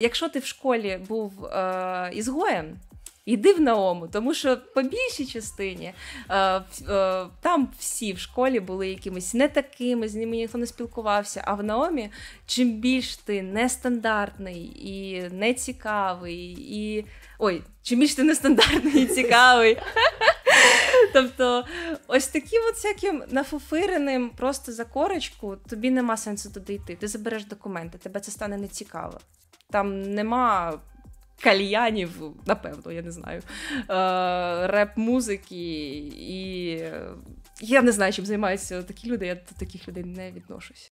Якщо ти в школі був е, ізгоєм, іди в наому, тому що по більшій частині е, е, там всі в школі були якимись не такими, з ними ніхто не спілкувався. А в наомі, чим більш ти нестандартний і нецікавий, і ой, чим більш ти нестандартний і цікавий. Тобто, ось таким от всяким нафуфиреним просто за корочку тобі нема сенсу туди йти. Ти забереш документи, тебе це стане нецікаво. Там нема кальянів, напевно, я не знаю, е, реп-музики. І е, я не знаю, чим займаються такі люди. Я до таких людей не відношусь.